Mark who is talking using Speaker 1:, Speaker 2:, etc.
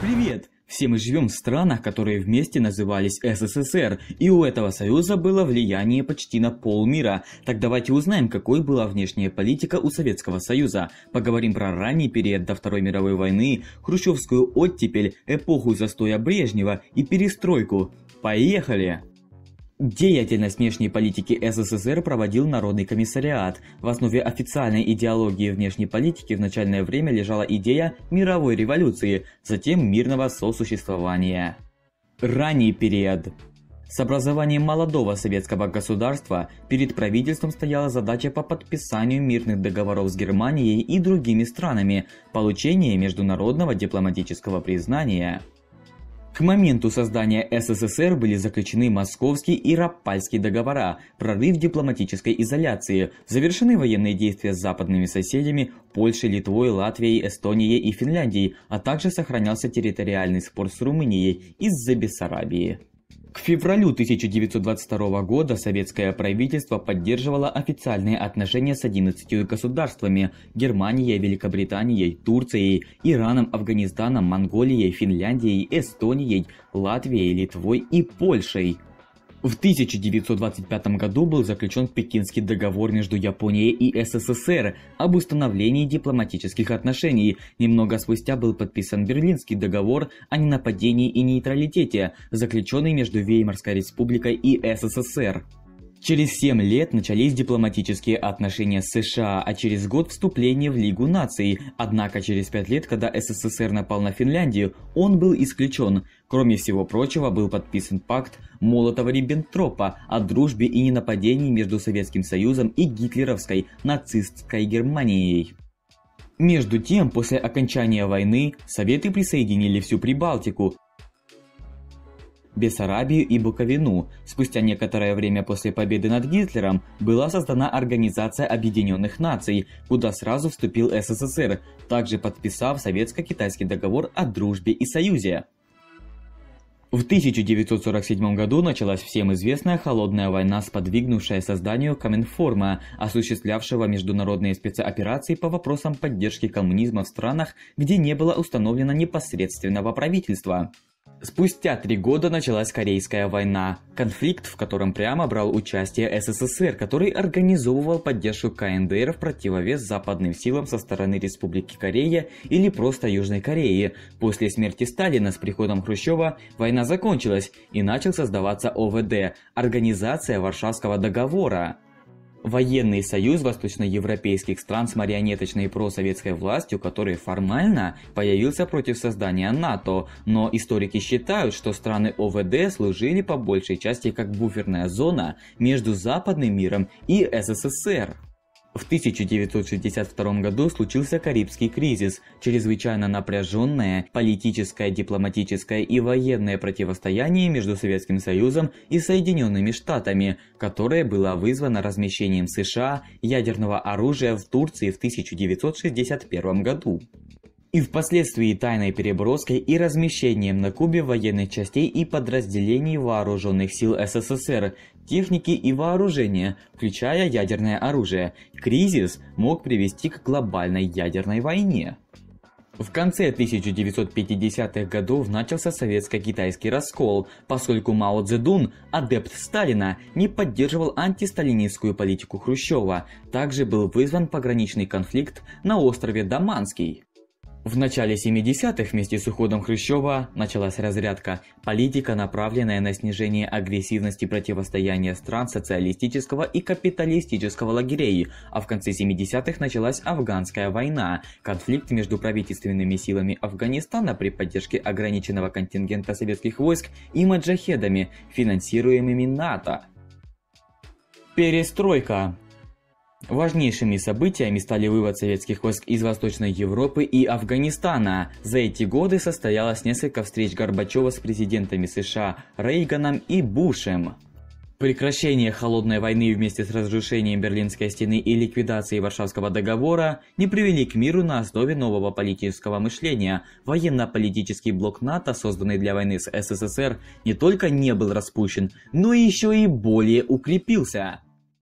Speaker 1: Привет! Все мы живем в странах, которые вместе назывались СССР, и у этого союза было влияние почти на полмира. Так давайте узнаем, какой была внешняя политика у Советского Союза. Поговорим про ранний период до Второй мировой войны, хрущевскую оттепель, эпоху застоя Брежнева и перестройку. Поехали! Деятельность внешней политики СССР проводил Народный комиссариат. В основе официальной идеологии внешней политики в начальное время лежала идея мировой революции, затем мирного сосуществования. Ранний период. С образованием молодого советского государства перед правительством стояла задача по подписанию мирных договоров с Германией и другими странами, получение международного дипломатического признания – к моменту создания СССР были заключены Московский и Рапальский договора, прорыв дипломатической изоляции, завершены военные действия с западными соседями Польшей, Литвой, Латвией, Эстонией и Финляндией, а также сохранялся территориальный спор с Румынией из-за Бессарабии. К февралю 1922 года советское правительство поддерживало официальные отношения с 11 государствами – Германией, Великобританией, Турцией, Ираном, Афганистаном, Монголией, Финляндией, Эстонией, Латвией, Литвой и Польшей – в 1925 году был заключен Пекинский договор между Японией и СССР об установлении дипломатических отношений. Немного спустя был подписан Берлинский договор о ненападении и нейтралитете, заключенный между Веймарской республикой и СССР. Через 7 лет начались дипломатические отношения с США, а через год вступление в Лигу наций. Однако через 5 лет, когда СССР напал на Финляндию, он был исключен. Кроме всего прочего, был подписан пакт Молотова-Риббентропа о дружбе и ненападении между Советским Союзом и гитлеровской нацистской Германией. Между тем, после окончания войны, Советы присоединили всю Прибалтику, Бессарабию и Буковину. Спустя некоторое время после победы над Гитлером была создана Организация Объединенных Наций, куда сразу вступил СССР, также подписав Советско-Китайский договор о дружбе и союзе. В 1947 году началась всем известная холодная война, сподвигнувшая созданию Коминформа, осуществлявшего международные спецоперации по вопросам поддержки коммунизма в странах, где не было установлено непосредственного правительства. Спустя три года началась Корейская война, конфликт, в котором прямо брал участие СССР, который организовывал поддержку КНДР в противовес западным силам со стороны Республики Корея или просто Южной Кореи. После смерти Сталина с приходом Хрущева война закончилась и начал создаваться ОВД – Организация Варшавского договора военный союз восточноевропейских стран с марионеточной просоветской властью, который формально появился против создания НАТО, но историки считают, что страны ОВД служили по большей части как буферная зона между западным миром и СССР. В 1962 году случился Карибский кризис, чрезвычайно напряженное политическое, дипломатическое и военное противостояние между Советским Союзом и Соединенными Штатами, которое было вызвано размещением США ядерного оружия в Турции в 1961 году и впоследствии тайной переброской и размещением на Кубе военных частей и подразделений вооруженных сил СССР, техники и вооружения, включая ядерное оружие. Кризис мог привести к глобальной ядерной войне. В конце 1950-х годов начался советско-китайский раскол, поскольку Мао Цзэдун, адепт Сталина, не поддерживал антисталинистскую политику Хрущева. Также был вызван пограничный конфликт на острове Даманский. В начале 70-х вместе с уходом Хрущева началась разрядка, политика, направленная на снижение агрессивности противостояния стран социалистического и капиталистического лагерей, а в конце 70-х началась афганская война, конфликт между правительственными силами Афганистана при поддержке ограниченного контингента советских войск и маджахедами, финансируемыми НАТО. Перестройка Важнейшими событиями стали вывод советских войск из Восточной Европы и Афганистана. За эти годы состоялось несколько встреч Горбачева с президентами США Рейганом и Бушем. Прекращение холодной войны вместе с разрушением Берлинской стены и ликвидацией Варшавского договора не привели к миру на основе нового политического мышления. Военно-политический блок НАТО, созданный для войны с СССР, не только не был распущен, но еще и более укрепился.